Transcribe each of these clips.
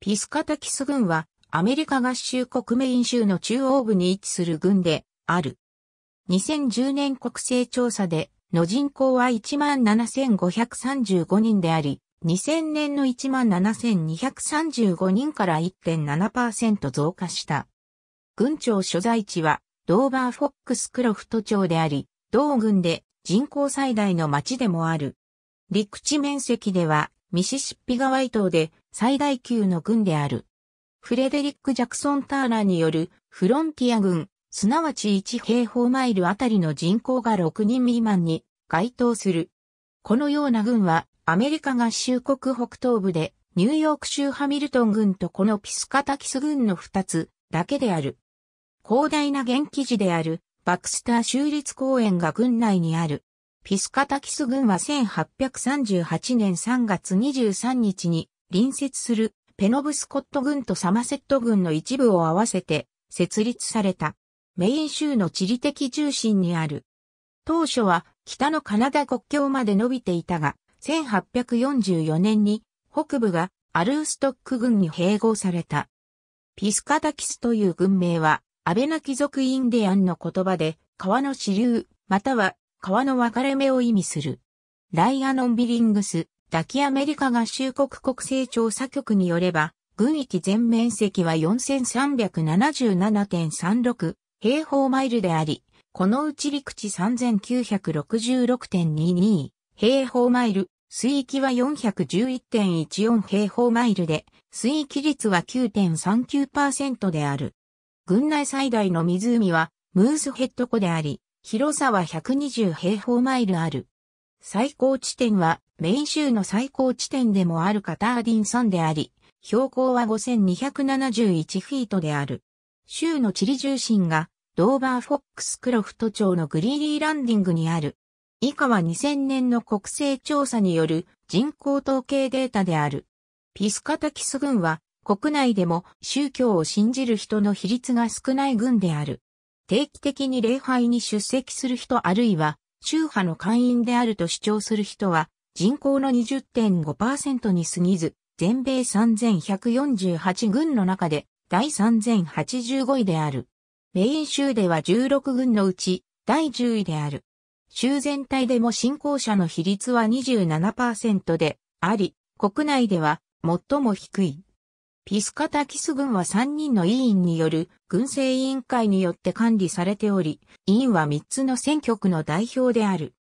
ピスカタキス軍はアメリカ合衆国メイン州の中央部に位置する軍である。2010年国勢調査での人口は17,535人であり、2000年の17,235人から1.7%増加した。軍庁所在地はドーバーフォックスクロフト町であり、同軍で人口最大の町でもある。陸地面積ではミシシッピ川伊島で最大級の軍である。フレデリック・ジャクソン・ターラによるフロンティア軍、すなわち1平方マイルあたりの人口が6人未満に該当する。このような軍はアメリカ合衆国北東部でニューヨーク州ハミルトン軍とこのピスカタキス軍の2つだけである。広大な現記地であるバクスター州立公園が軍内にある。ピスカタキス軍は1838年3月23日に隣接するペノブスコット軍とサマセット軍の一部を合わせて設立された。メイン州の地理的中心にある。当初は北のカナダ国境まで伸びていたが、1844年に北部がアルーストック軍に併合された。ピスカタキスという軍名は、アベナ貴族インディアンの言葉で、川の支流、または川の分かれ目を意味する。ライアノン・ビリングス、ダキアメリカ合衆国国勢調査局によれば、軍域全面積は4377.36平方マイルであり、このうち陸地3966.22平方マイル、水域は411.14平方マイルで、水域率は9.39%である。軍内最大の湖はムースヘッド湖であり、広さは120平方マイルある。最高地点はメイン州の最高地点でもあるカターディン山であり、標高は5271フィートである。州の地理重心がドーバーフォックスクロフト町のグリーリーランディングにある。以下は2000年の国勢調査による人口統計データである。ピスカタキス郡は国内でも宗教を信じる人の比率が少ない郡である。定期的に礼拝に出席する人あるいは宗派の会員であると主張する人は人口の20.5%に過ぎず、全米3148軍の中で第3085位である。メイン州では16軍のうち第10位である。州全体でも信仰者の比率は27%であり、国内では最も低い。ピスカタキス軍は3人の委員による軍政委員会によって管理されており、委員は3つの選挙区の代表である。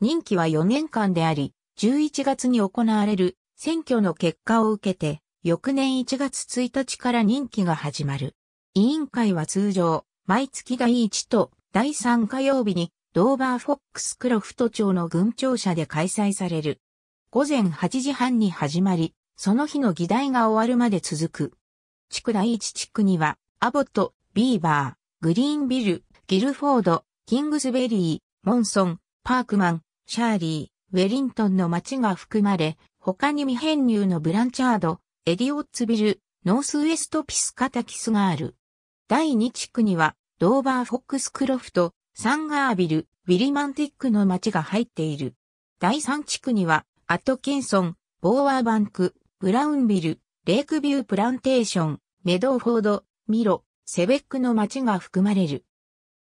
任期は4年間であり、11月に行われる選挙の結果を受けて、翌年1月1日から任期が始まる。委員会は通常、毎月第1と第3火曜日に、ドーバーフォックスクロフト町の軍庁舎で開催される。午前8時半に始まり、その日の議題が終わるまで続く。地区第一地区には、アボット、ビーバー、グリーンビル、ギルフォード、キングズベリー、モンソン、パークマン、シャーリー、ウェリントンの町が含まれ、他に未編入のブランチャード、エディオッツビル、ノースウエストピスカタキスがある。第2地区には、ドーバーフォックスクロフト、サンガービル、ウィリマンティックの町が入っている。第3地区には、アトキンソン、ボーアーバンク、ブラウンビル、レイクビュープランテーション、メドーフォード、ミロ、セベックの町が含まれる。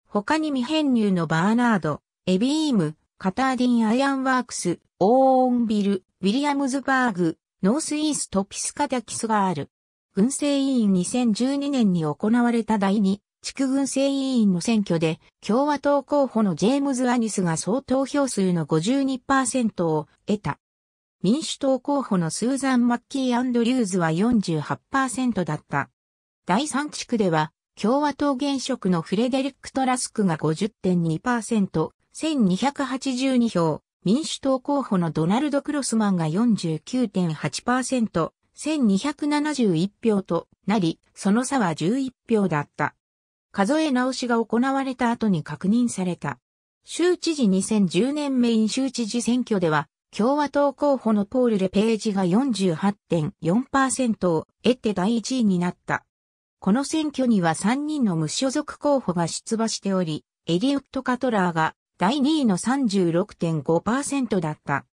他に未編入のバーナード、エビーム、カターディンアイアンワークス、オーオンビル、ウィリアムズバーグ、ノースイーストピスカダキスがある。軍政委員2012年に行われた第2地区軍政委員の選挙で共和党候補のジェームズ・アニスが総投票数の52%を得た。民主党候補のスーザン・マッキー・アンドリューズは48%だった。第3地区では、共和党現職のフレデリック・トラスクが50.2%、1282票、民主党候補のドナルド・クロスマンが49.8%、1271票となり、その差は11票だった。数え直しが行われた後に確認された。州知事2010年メイン州知事選挙では、共和党候補のポール・レページが48.4%を得て第1位になった。この選挙には3人の無所属候補が出馬しており、エリウッド・カトラーが第2位の36.5%だった。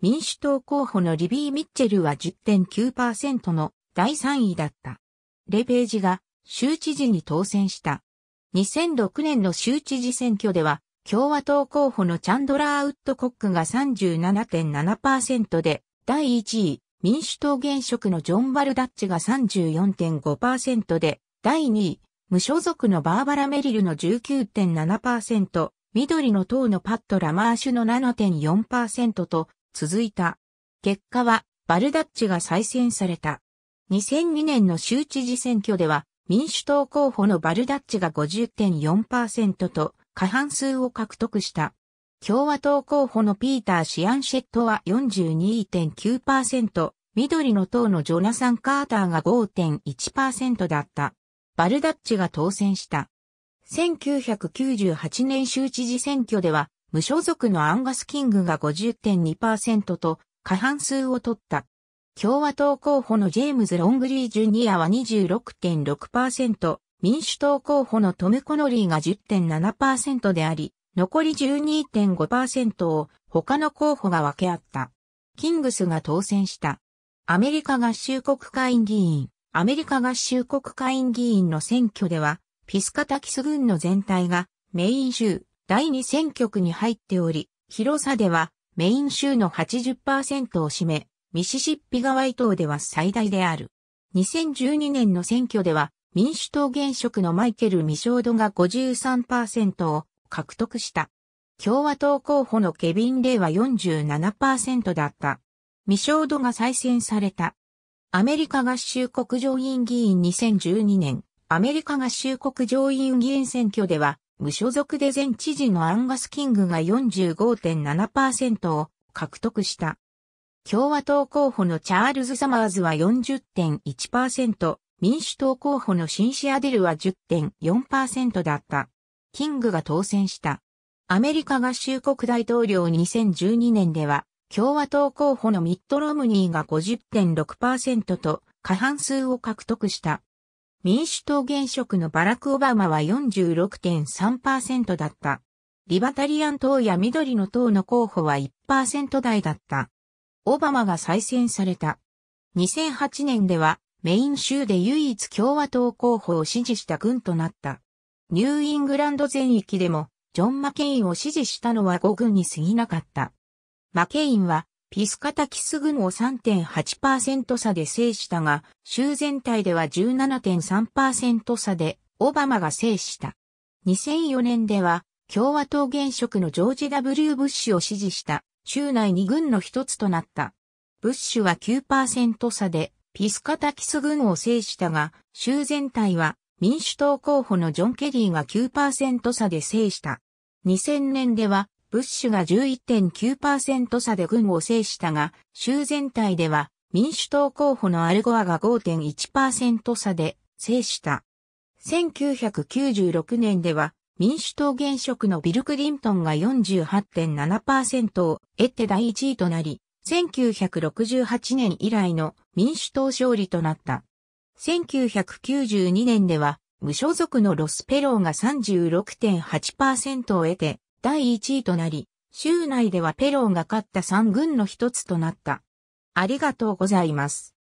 民主党候補のリビー・ミッチェルは10.9%の第3位だった。レページが州知事に当選した。2006年の州知事選挙では共和党候補のチャンドラー・ウッドコックが37.7%で、第1位、民主党現職のジョン・バルダッチが34.5%で、第2位、無所属のバーバラ・メリルの19.7%、緑の党のパット・ラマーシュの7.4%と続いた。結果は、バルダッチが再選された。2002年の州知事選挙では、民主党候補のバルダッチが50.4%と、過半数を獲得した。共和党候補のピーター・シアンシェットは42.9%、緑の党のジョナサン・カーターが5.1%だった。バルダッチが当選した。1998年州知事選挙では、無所属のアンガス・キングが50.2%と過半数を取った。共和党候補のジェームズ・ロングリー・ジュニアは26.6%、民主党候補のトム・コノリーが10.7%であり、残り12.5%を他の候補が分け合った。キングスが当選した。アメリカ合衆国会議員、アメリカ合衆国会議員の選挙では、ピスカタキス軍の全体がメイン州第2選挙区に入っており、広さではメイン州の80%を占め、ミシシッピ川以東では最大である。2012年の選挙では民主党現職のマイケル・ミショードが53%を獲得した。共和党候補のケビン・レイは47%だった。ミショードが再選された。アメリカ合衆国上院議員2012年、アメリカ合衆国上院議員選挙では、無所属で前知事のアンガス・キングが45.7%を獲得した。共和党候補のチャールズ・サマーズは40.1%、民主党候補のシンシアデルは10.4%だった。キングが当選した。アメリカ合衆国大統領2012年では、共和党候補のミッド・ロムニーが50.6%と過半数を獲得した。民主党現職のバラク・オバマは46.3%だった。リバタリアン党や緑の党の候補は1%台だった。オバマが再選された。2008年ではメイン州で唯一共和党候補を支持した軍となった。ニューイングランド全域でも、ジョン・マケインを支持したのは5軍に過ぎなかった。マケインは、ピスカタキス軍を3.8%差で制したが、州全体では17.3%差で、オバマが制した。2004年では、共和党現職のジョージ・ W・ ブッシュを支持した、州内2軍の一つとなった。ブッシュは9%差で、ピスカタキス軍を制したが、州全体は民主党候補のジョン・ケリーが9%差で制した。2000年では、ブッシュが11.9%差で軍を制したが、州全体では民主党候補のアルゴアが5.1%差で制した。1996年では民主党現職のビル・クリントンが48.7%を得て第1位となり、1968年以来の民主党勝利となった。1992年では、無所属のロスペローが36.8%を得て、第1位となり、州内ではペローが勝った3軍の一つとなった。ありがとうございます。